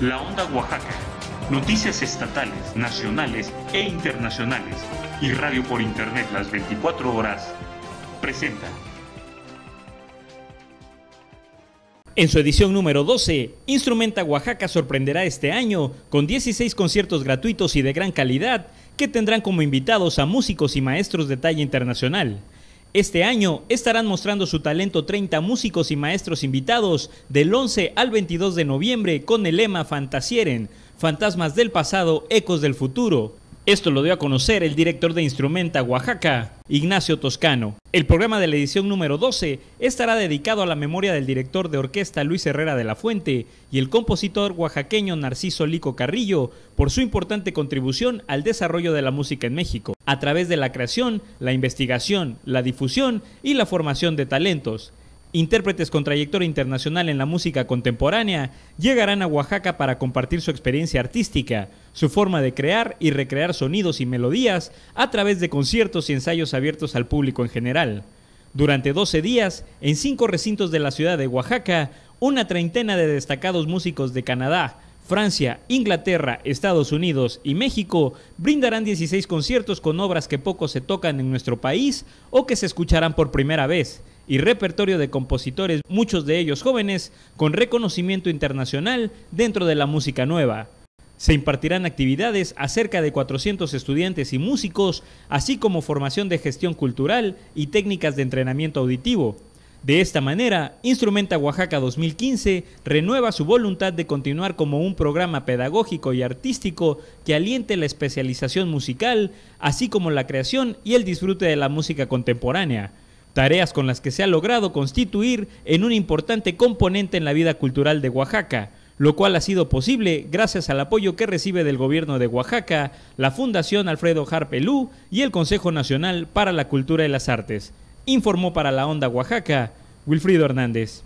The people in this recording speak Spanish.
La Onda Oaxaca. Noticias estatales, nacionales e internacionales. Y radio por internet las 24 horas. Presenta. En su edición número 12, Instrumenta Oaxaca sorprenderá este año con 16 conciertos gratuitos y de gran calidad que tendrán como invitados a músicos y maestros de talla internacional. Este año estarán mostrando su talento 30 músicos y maestros invitados del 11 al 22 de noviembre con el lema Fantasieren, Fantasmas del pasado, ecos del futuro. Esto lo dio a conocer el director de Instrumenta Oaxaca, Ignacio Toscano. El programa de la edición número 12 estará dedicado a la memoria del director de orquesta Luis Herrera de la Fuente y el compositor oaxaqueño Narciso Lico Carrillo por su importante contribución al desarrollo de la música en México, a través de la creación, la investigación, la difusión y la formación de talentos. Intérpretes con trayectoria internacional en la música contemporánea llegarán a Oaxaca para compartir su experiencia artística, su forma de crear y recrear sonidos y melodías a través de conciertos y ensayos abiertos al público en general. Durante 12 días, en cinco recintos de la ciudad de Oaxaca, una treintena de destacados músicos de Canadá, Francia, Inglaterra, Estados Unidos y México brindarán 16 conciertos con obras que poco se tocan en nuestro país o que se escucharán por primera vez y repertorio de compositores, muchos de ellos jóvenes, con reconocimiento internacional dentro de la música nueva. Se impartirán actividades a cerca de 400 estudiantes y músicos, así como formación de gestión cultural y técnicas de entrenamiento auditivo. De esta manera, Instrumenta Oaxaca 2015 renueva su voluntad de continuar como un programa pedagógico y artístico que aliente la especialización musical, así como la creación y el disfrute de la música contemporánea tareas con las que se ha logrado constituir en un importante componente en la vida cultural de Oaxaca, lo cual ha sido posible gracias al apoyo que recibe del gobierno de Oaxaca, la Fundación Alfredo Harpelú y el Consejo Nacional para la Cultura y las Artes. Informó para la Onda Oaxaca, Wilfrido Hernández.